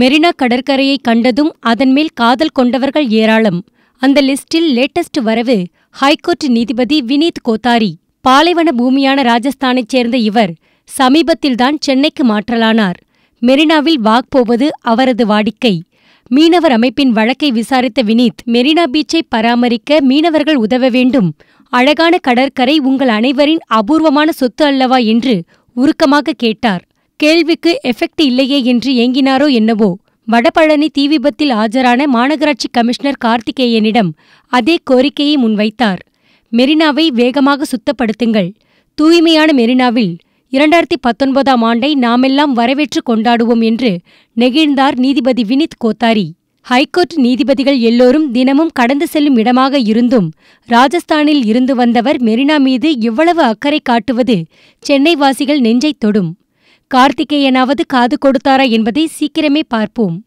மெரினா கடற்கரையை கண்டதும் அதன்மேல் காதல் கொண்டவர்கள் ஏராளம் அந்த லிஸ்டில் லேட்டஸ்ட் வரவு ஹைகோர்ட் நீதிபதி வினீத் கோத்தாரி பாலைவன பூமியான ராஜஸ்தானைச் சேர்ந்த இவர் சமீபத்தில்தான் சென்னைக்கு மாற்றலானார் மெரினாவில் வாக்போவது அவரது வாடிக்கை மீனவர் அமைப்பின் வழக்கை விசாரித்த வினீத் மெரினா பீச்சை பராமரிக்க மீனவர்கள் உதவ வேண்டும் அழகான கடற்கரை உங்கள் அனைவரின் அபூர்வமான சொத்து அல்லவா என்று உருக்கமாக கேட்டார் கேள்விக்கு எஃபெக்ட் இல்லையே என்று ஏங்கினாரோ என்னவோ வடபழனி தீ விபத்தில் ஆஜரான மாநகராட்சி கமிஷனர் கார்த்திகேயனிடம் அதே கோரிக்கையை முன்வைத்தார் மெரினாவை வேகமாக சுத்தப்படுத்துங்கள் தூய்மையான மெரினாவில் இரண்டாயிரத்தி பத்தொன்பதாம் ஆண்டை நாமெல்லாம் வரவேற்று கொண்டாடுவோம் என்று நெகிழ்ந்தார் நீதிபதி வினித் கோத்தாரி ஹைகோர்ட் நீதிபதிகள் எல்லோரும் தினமும் கடந்து செல்லும் இடமாக இருந்தும் ராஜஸ்தானில் இருந்து வந்தவர் மெரினா மீது இவ்வளவு அக்கறை காட்டுவது சென்னைவாசிகள் நெஞ்சைத் தொடும் கார்த்திகேயனாவது காது கொடுத்தாரா என்பதை சீக்கிரமே பார்ப்போம்